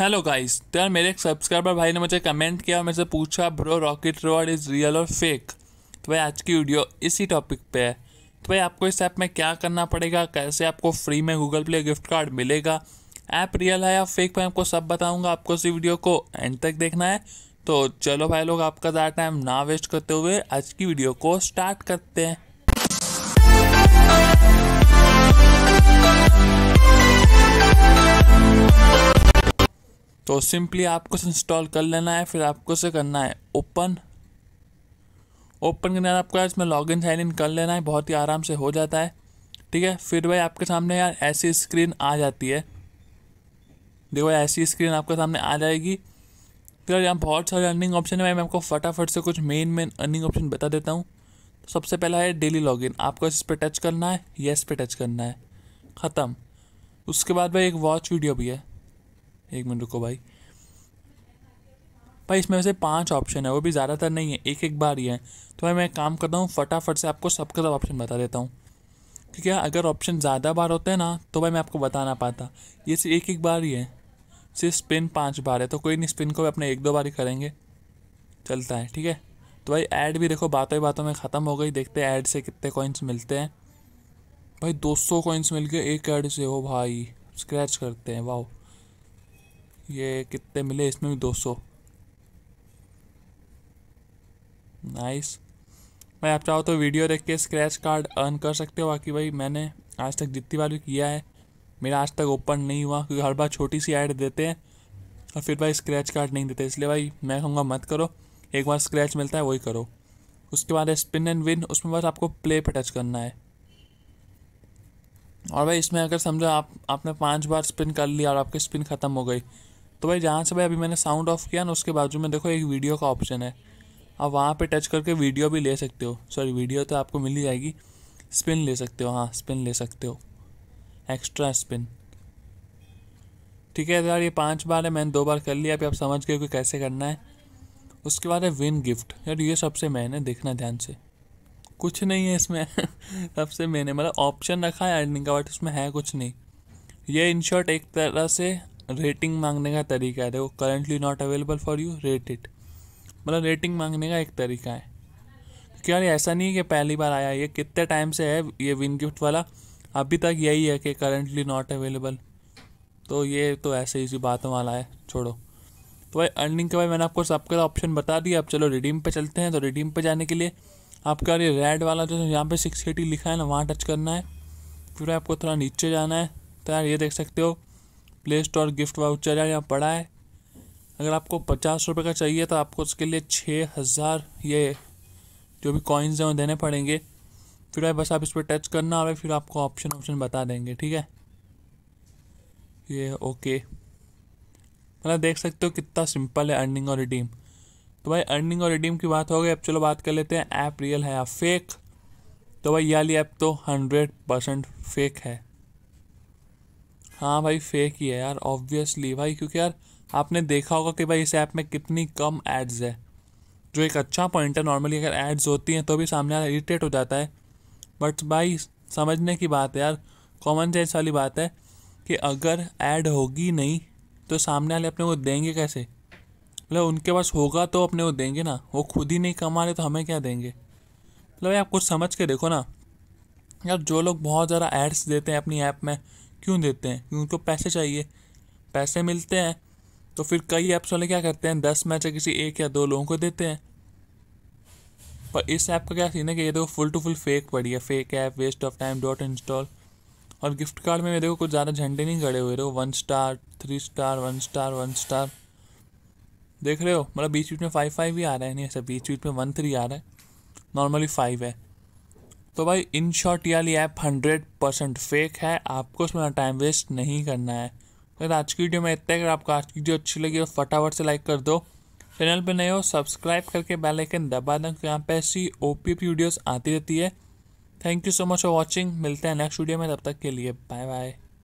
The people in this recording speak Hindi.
हेलो गाइस तो यार मेरे एक सब्सक्राइबर भाई ने मुझे कमेंट किया और मेरे से पूछा bro rocket road is real और फेक तो भाई आज की वीडियो इसी टॉपिक पे है तो भाई आपको इस ऐप में क्या करना पड़ेगा कैसे आपको फ्री में गूगल प्ले गिफ्ट कार्ड मिलेगा ऐप रियल है या फेक मैं आपको सब बताऊंगा आपको इसी वीडियो को एंड तक देखना है तो चलो भाई लोग आपका ज़्यादा टाइम ना वेस्ट करते हुए आज की वीडियो को स्टार्ट करते हैं तो सिंपली आपको इंस्टॉल कर लेना है फिर आपको से करना है ओपन ओपन करने आपको इसमें लॉग इन साइन इन कर लेना है बहुत ही आराम से हो जाता है ठीक है फिर भाई आपके सामने यार ऐसी स्क्रीन आ जाती है देखो ऐसी स्क्रीन आपके सामने आ जाएगी फिर तो यहाँ बहुत सारे अर्निंग ऑप्शन है भाई मैं आपको फटाफट से कुछ मेन मेन अर्निंग ऑप्शन बता देता हूँ तो सबसे पहला है डेली इन आपको इस पर टच करना है येस पे टच करना है ख़त्म उसके बाद भाई एक वॉच वीडियो भी है एक मिनट रुको भाई भाई इसमें वैसे पांच ऑप्शन है वो भी ज़्यादातर नहीं है एक एक बार ही है तो भाई मैं काम करता हूँ फटाफट से आपको सबका सब ऑप्शन बता देता हूँ क्योंकि अगर ऑप्शन ज़्यादा बार होते हैं ना तो भाई मैं आपको बता ना पाता ये सिर्फ एक एक बार ही है सिर्फ स्पिन पाँच बार है तो कोई नहीं स्पिन को भी अपने एक दो बार ही करेंगे चलता है ठीक है तो भाई ऐड भी देखो बातों ही बातों में ख़त्म हो गई देखते हैं ऐड से कितने कॉइन्स मिलते हैं भाई 200 कॉइन्स मिल गए एक ऐड से हो भाई स्क्रैच करते हैं वाह ये कितने मिले इसमें भी दो सौ नाइस भाई आप चाहो तो वीडियो देख के स्क्रैच कार्ड अर्न कर सकते हो बाकी भाई मैंने आज तक जितनी बार भी किया है मेरा आज तक ओपन नहीं हुआ क्योंकि हर बार छोटी सी ऐड देते हैं और फिर भाई स्क्रैच कार्ड नहीं देते इसलिए भाई मैं कहूँगा मत करो एक बार स्क्रैच मिलता है वही करो उसके बाद है स्पिन एंड विन उसमें बस आपको प्ले पर टच करना है और भाई इसमें अगर समझो आप आपने पांच बार स्पिन कर लिया और आपकी स्पिन ख़त्म हो गई तो भाई जहाँ से भाई अभी मैंने साउंड ऑफ किया ना उसके बाजू में देखो एक वीडियो का ऑप्शन है आप वहाँ पे टच करके वीडियो भी ले सकते हो सॉरी वीडियो तो आपको मिल ही जाएगी स्पिन ले सकते हो हाँ स्पिन ले सकते हो एक्स्ट्रा स्पिन ठीक है यार ये पांच बार है मैंने दो बार कर लिया अभी आप समझ गए कि कैसे करना है उसके बाद है विन गिफ्ट यार ये सबसे मैंने है देखना ध्यान से कुछ नहीं है इसमें सबसे मैंने मतलब ऑप्शन रखा है अर्निंग का बट उसमें है कुछ नहीं ये इन शॉर्ट एक तरह से रेटिंग मांगने का तरीका है देखो currently not available for you rate it मतलब रेटिंग मांगने का एक तरीका है क्योंकि यार ऐसा नहीं है कि पहली बार आया ये कितने टाइम से है ये विन गिफ्ट वाला अभी तक यही है कि करंटली नॉट अवेलेबल तो ये तो ऐसे ही सी बातों वाला है छोड़ो तो भाई अर्निंग के भाई मैंने आपको सबका ऑप्शन बता दिया अब चलो रिडीम पे चलते हैं तो रिडीम पे जाने के लिए आपका ये रेड वाला जो यहाँ पे सिक्स एटी लिखा है ना वहाँ टच करना है फिर आपको थोड़ा नीचे जाना है तो यार ये देख सकते हो प्ले स्टोर गिफ्ट वाउचर है यहाँ पड़ा है अगर आपको पचास रुपये का चाहिए तो आपको उसके लिए छः हज़ार ये जो भी कॉइन्स हैं वो देने पड़ेंगे फिर भाई बस आप इस पर टच करना और फिर आपको ऑप्शन ऑप्शन बता देंगे ठीक है ये ओके मतलब देख सकते हो कितना सिंपल है अर्निंग और रिडीम तो भाई अर्निंग और रिडीम की बात हो गई अब चलो बात कर लेते हैं ऐप रियल है या फेक तो भाई ये वाली ऐप तो हंड्रेड परसेंट फेक है हाँ भाई फेक ही है यार ऑब्वियसली भाई क्योंकि यार आपने देखा होगा कि भाई इस ऐप में कितनी कम एड्स है जो एक अच्छा पॉइंट है नॉर्मली अगर एड्स होती हैं तो भी सामने वाला इरीटेट हो जाता है बट भाई समझने की बात है यार कॉमन सेंस वाली बात है कि अगर ऐड होगी नहीं तो सामने वाले अपने को देंगे कैसे मतलब उनके पास होगा तो अपने को देंगे ना वो खुद ही नहीं कमा रहे तो हमें क्या देंगे मतलब आप कुछ समझ के देखो ना यार जो लोग बहुत ज़्यादा एड्स देते हैं अपनी ऐप में क्यों देते हैं क्योंकि उनको पैसे चाहिए पैसे मिलते हैं तो फिर कई ऐप्स वाले क्या करते हैं दस मैच किसी एक या दो लोगों को देते हैं पर इस ऐप का क्या सीन है कि ये देखो फुल टू फुल फेक पड़ी है fake app waste of time dot install और गिफ्ट कार्ड में देखो कुछ ज़्यादा झंडे नहीं गड़े हुए देखो one star three star one star one star देख रहे हो मतलब बीच बीच में फाइव फाइव ही आ रहा है नहीं ऐसा बीच बीच में वन थ्री आ रहा है नॉर्मली फाइव है तो भाई इन शॉर्ट ये वाली ऐप हंड्रेड परसेंट फेक है आपको उसमें टाइम वेस्ट नहीं करना है तो आज की वीडियो में इतना अगर आपको आज की वीडियो अच्छी लगी तो फटाफट से लाइक कर दो चैनल पर नए हो सब्सक्राइब करके बेल आइकन दबा दें क्योंकि यहाँ पे ऐसी ओ पी वीडियोज़ आती रहती है thank you so much for watching मिलते हैं नेक्स्ट वीडियो में तब तक के लिए बाय बाय